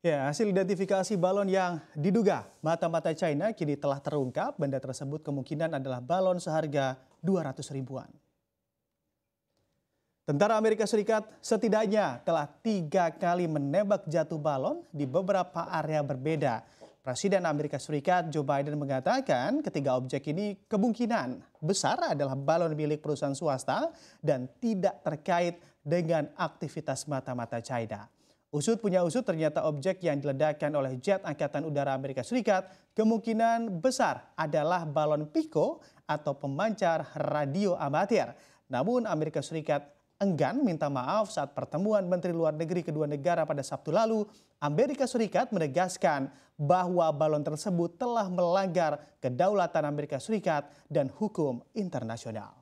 Ya, hasil identifikasi balon yang diduga mata-mata China kini telah terungkap. Benda tersebut kemungkinan adalah balon seharga 200 ribuan. Tentara Amerika Serikat setidaknya telah tiga kali menembak jatuh balon di beberapa area berbeda. Presiden Amerika Serikat Joe Biden mengatakan ketiga objek ini kemungkinan besar adalah balon milik perusahaan swasta dan tidak terkait dengan aktivitas mata-mata China. Usut punya usut ternyata objek yang diledakkan oleh jet Angkatan Udara Amerika Serikat kemungkinan besar adalah balon Pico atau pemancar radio amatir. Namun Amerika Serikat enggan minta maaf saat pertemuan Menteri Luar Negeri kedua negara pada Sabtu lalu, Amerika Serikat menegaskan bahwa balon tersebut telah melanggar kedaulatan Amerika Serikat dan hukum internasional.